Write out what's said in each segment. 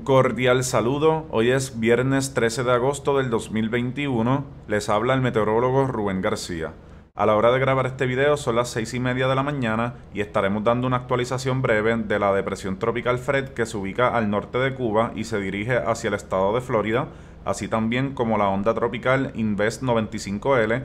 Un cordial saludo, hoy es viernes 13 de agosto del 2021, les habla el meteorólogo Rubén García. A la hora de grabar este video son las 6 y media de la mañana y estaremos dando una actualización breve de la depresión tropical Fred que se ubica al norte de Cuba y se dirige hacia el estado de Florida, así también como la onda tropical Invest 95L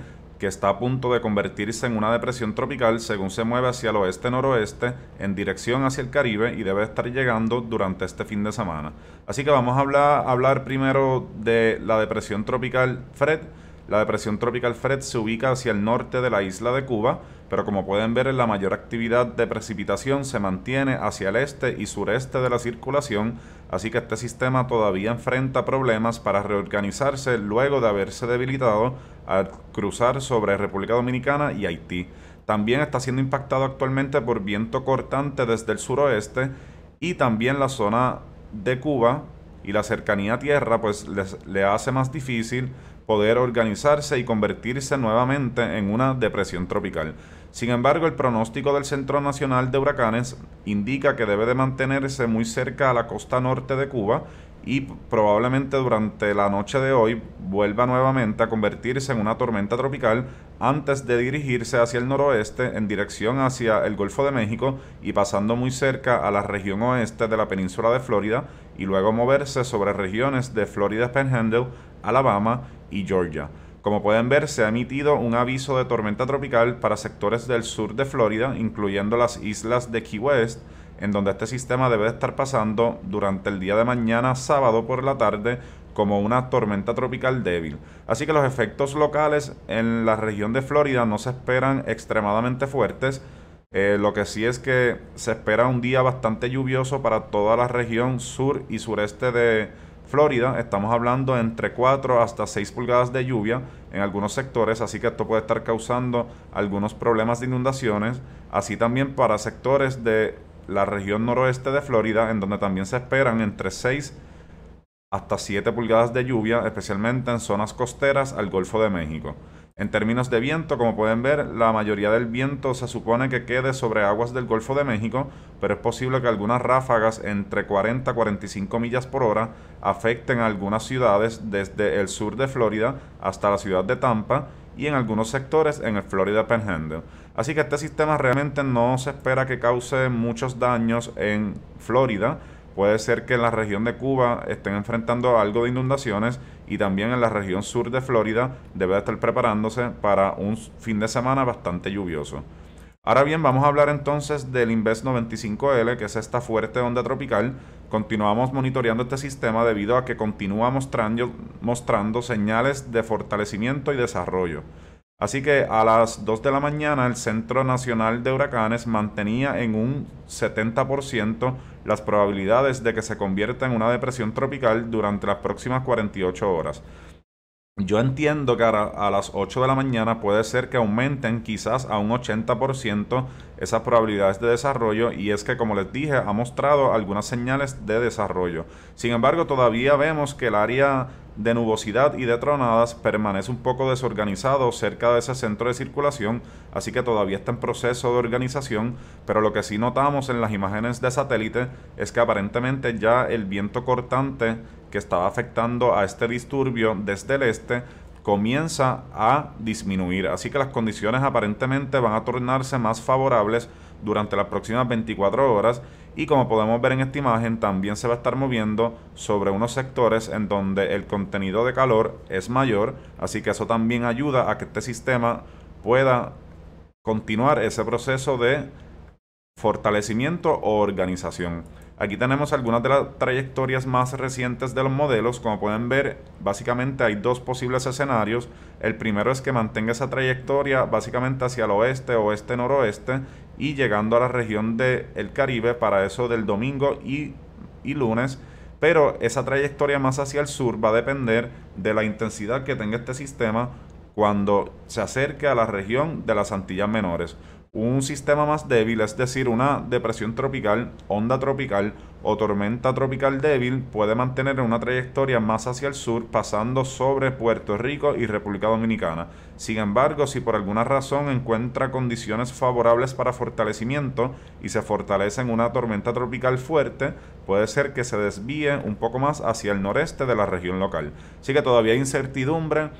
está a punto de convertirse en una depresión tropical según se mueve hacia el oeste-noroeste en dirección hacia el Caribe y debe estar llegando durante este fin de semana. Así que vamos a hablar, hablar primero de la depresión tropical Fred. La depresión tropical Fred se ubica hacia el norte de la isla de Cuba, pero como pueden ver la mayor actividad de precipitación se mantiene hacia el este y sureste de la circulación, así que este sistema todavía enfrenta problemas para reorganizarse luego de haberse debilitado al cruzar sobre República Dominicana y Haití. También está siendo impactado actualmente por viento cortante desde el suroeste y también la zona de Cuba y la cercanía a tierra pues le hace más difícil poder organizarse y convertirse nuevamente en una depresión tropical. Sin embargo, el pronóstico del Centro Nacional de Huracanes indica que debe de mantenerse muy cerca a la costa norte de Cuba y probablemente durante la noche de hoy vuelva nuevamente a convertirse en una tormenta tropical antes de dirigirse hacia el noroeste en dirección hacia el Golfo de México y pasando muy cerca a la región oeste de la península de Florida y luego moverse sobre regiones de Florida Panhandle Alabama y Georgia. Como pueden ver, se ha emitido un aviso de tormenta tropical para sectores del sur de Florida, incluyendo las islas de Key West, en donde este sistema debe estar pasando durante el día de mañana, sábado por la tarde, como una tormenta tropical débil. Así que los efectos locales en la región de Florida no se esperan extremadamente fuertes. Eh, lo que sí es que se espera un día bastante lluvioso para toda la región sur y sureste de, Florida estamos hablando entre 4 hasta 6 pulgadas de lluvia en algunos sectores, así que esto puede estar causando algunos problemas de inundaciones, así también para sectores de la región noroeste de Florida, en donde también se esperan entre 6 hasta 7 pulgadas de lluvia, especialmente en zonas costeras al Golfo de México. En términos de viento, como pueden ver, la mayoría del viento se supone que quede sobre aguas del Golfo de México, pero es posible que algunas ráfagas entre 40 a 45 millas por hora afecten a algunas ciudades desde el sur de Florida hasta la ciudad de Tampa y en algunos sectores en el Florida Panhandle. Así que este sistema realmente no se espera que cause muchos daños en Florida, Puede ser que en la región de Cuba estén enfrentando algo de inundaciones y también en la región sur de Florida debe estar preparándose para un fin de semana bastante lluvioso. Ahora bien, vamos a hablar entonces del Invest 95L, que es esta fuerte onda tropical. Continuamos monitoreando este sistema debido a que continúa mostrando señales de fortalecimiento y desarrollo. Así que a las 2 de la mañana el Centro Nacional de Huracanes mantenía en un 70% las probabilidades de que se convierta en una depresión tropical durante las próximas 48 horas. Yo entiendo que a, las 8 de la mañana puede ser que aumenten quizás a un 80% esas probabilidades de desarrollo y es que como les dije ha mostrado algunas señales de desarrollo. Sin embargo todavía vemos que el área de nubosidad y de tronadas permanece un poco desorganizado cerca de ese centro de circulación, así que todavía está en proceso de organización, pero lo que sí notamos en las imágenes de satélite es que aparentemente ya el viento cortante que estaba afectando a este disturbio desde el este comienza a disminuir. Así que las condiciones aparentemente van a tornarse más favorables durante las próximas 24 horas y como podemos ver en esta imagen también se va a estar moviendo sobre unos sectores en donde el contenido de calor es mayor, así que eso también ayuda a que este sistema pueda continuar ese proceso de fortalecimiento o organización. Aquí tenemos algunas de las trayectorias más recientes de los modelos. Como pueden ver, básicamente hay dos posibles escenarios. El primero es que mantenga esa trayectoria básicamente hacia el oeste, oeste, noroeste y llegando a la región del Caribe para eso del domingo y, y lunes. Pero esa trayectoria más hacia el sur va a depender de la intensidad que tenga este sistema cuando se acerque a la región de las Antillas Menores. Un sistema más débil, es decir, una depresión tropical, onda tropical o tormenta tropical débil, puede mantener una trayectoria más hacia el sur, pasando sobre Puerto Rico y República Dominicana. Sin embargo, si por alguna razón encuentra condiciones favorables para fortalecimiento y se fortalece en una tormenta tropical fuerte, puede ser que se desvíe un poco más hacia el noreste de la región local. Así que todavía hay incertidumbre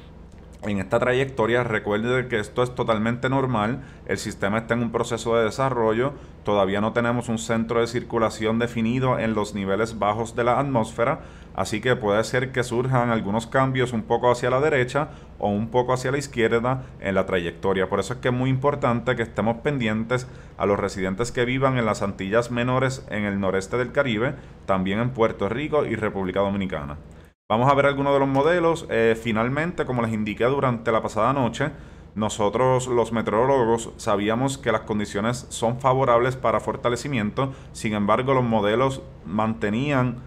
en esta trayectoria, recuerde que esto es totalmente normal, el sistema está en un proceso de desarrollo, todavía no tenemos un centro de circulación definido en los niveles bajos de la atmósfera, así que puede ser que surjan algunos cambios un poco hacia la derecha o un poco hacia la izquierda en la trayectoria. Por eso es que es muy importante que estemos pendientes a los residentes que vivan en las Antillas Menores en el noreste del Caribe, también en Puerto Rico y República Dominicana. Vamos a ver algunos de los modelos. Eh, finalmente, como les indiqué durante la pasada noche, nosotros los meteorólogos sabíamos que las condiciones son favorables para fortalecimiento, sin embargo los modelos mantenían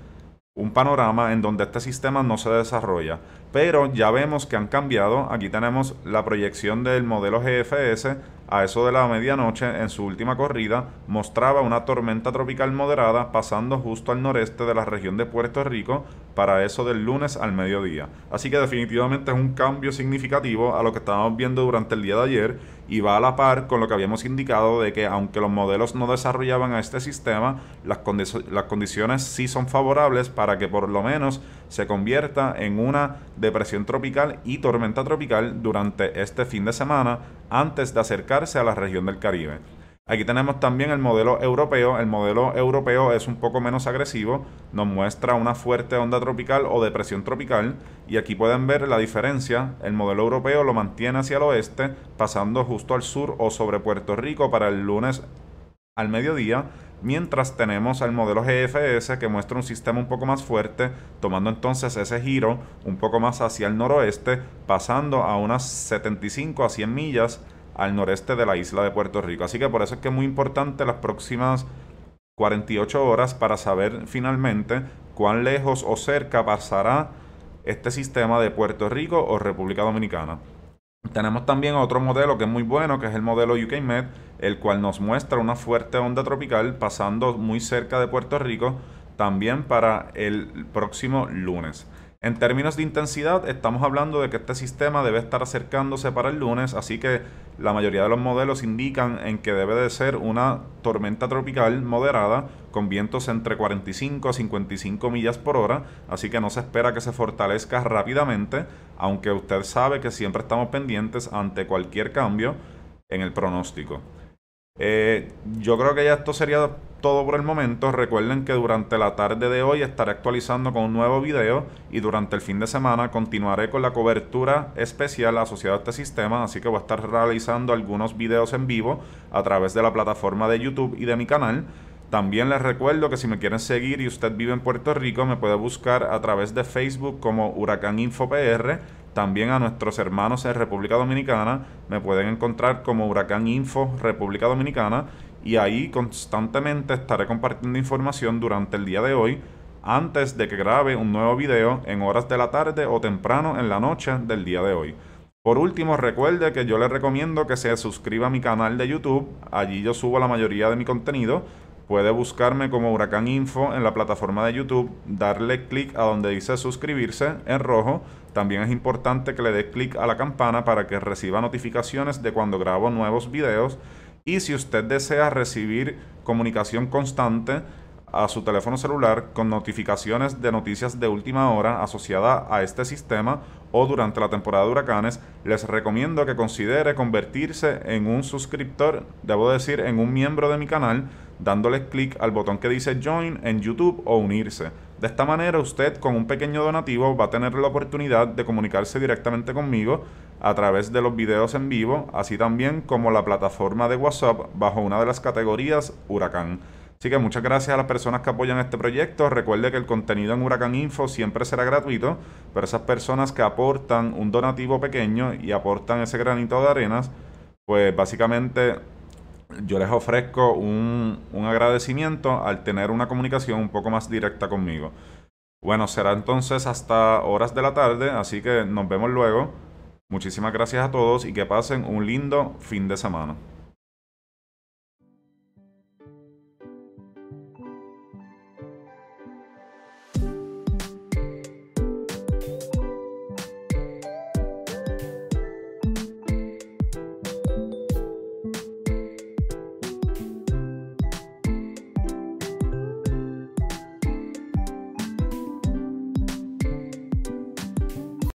un panorama en donde este sistema no se desarrolla. Pero ya vemos que han cambiado. Aquí tenemos la proyección del modelo GFS a eso de la medianoche en su última corrida mostraba una tormenta tropical moderada pasando justo al noreste de la región de Puerto Rico para eso del lunes al mediodía. Así que definitivamente es un cambio significativo a lo que estábamos viendo durante el día de ayer y va a la par con lo que habíamos indicado de que aunque los modelos no desarrollaban a este sistema, las, las condiciones sí son favorables para que por lo menos se convierta en una depresión tropical y tormenta tropical durante este fin de semana antes de acercarse a la región del Caribe. Aquí tenemos también el modelo europeo. El modelo europeo es un poco menos agresivo, nos muestra una fuerte onda tropical o depresión tropical y aquí pueden ver la diferencia. El modelo europeo lo mantiene hacia el oeste, pasando justo al sur o sobre Puerto Rico para el lunes al mediodía, mientras tenemos el modelo GFS que muestra un sistema un poco más fuerte, tomando entonces ese giro un poco más hacia el noroeste, pasando a unas 75 a 100 millas al noreste de la isla de Puerto Rico. Así que por eso es que es muy importante las próximas 48 horas para saber finalmente cuán lejos o cerca pasará este sistema de Puerto Rico o República Dominicana. Tenemos también otro modelo que es muy bueno, que es el modelo UKMED, el cual nos muestra una fuerte onda tropical pasando muy cerca de Puerto Rico también para el próximo lunes. En términos de intensidad, estamos hablando de que este sistema debe estar acercándose para el lunes, así que la mayoría de los modelos indican en que debe de ser una tormenta tropical moderada con vientos entre 45 a 55 millas por hora, así que no se espera que se fortalezca rápidamente, aunque usted sabe que siempre estamos pendientes ante cualquier cambio en el pronóstico. Eh, yo creo que ya esto sería todo por el momento. Recuerden que durante la tarde de hoy estaré actualizando con un nuevo video y durante el fin de semana continuaré con la cobertura especial asociada a este sistema, así que voy a estar realizando algunos videos en vivo a través de la plataforma de YouTube y de mi canal. También les recuerdo que si me quieren seguir y usted vive en Puerto Rico, me puede buscar a través de Facebook como Huracán Info PR. También a nuestros hermanos en República Dominicana me pueden encontrar como Huracán Info República Dominicana y ahí constantemente estaré compartiendo información durante el día de hoy antes de que grabe un nuevo video en horas de la tarde o temprano en la noche del día de hoy. Por último, recuerde que yo le recomiendo que se suscriba a mi canal de YouTube, allí yo subo la mayoría de mi contenido Puede buscarme como Huracán Info en la plataforma de YouTube, darle clic a donde dice suscribirse en rojo. También es importante que le dé clic a la campana para que reciba notificaciones de cuando grabo nuevos videos. Y si usted desea recibir comunicación constante a su teléfono celular con notificaciones de noticias de última hora asociada a este sistema o durante la temporada de huracanes, les recomiendo que considere convertirse en un suscriptor, debo decir, en un miembro de mi canal dándoles clic al botón que dice Join en YouTube o Unirse. De esta manera usted con un pequeño donativo va a tener la oportunidad de comunicarse directamente conmigo a través de los videos en vivo, así también como la plataforma de WhatsApp bajo una de las categorías Huracán. Así que muchas gracias a las personas que apoyan este proyecto. Recuerde que el contenido en Huracán Info siempre será gratuito, pero esas personas que aportan un donativo pequeño y aportan ese granito de arenas, pues básicamente yo les ofrezco un, un agradecimiento al tener una comunicación un poco más directa conmigo. Bueno, será entonces hasta horas de la tarde, así que nos vemos luego. Muchísimas gracias a todos y que pasen un lindo fin de semana.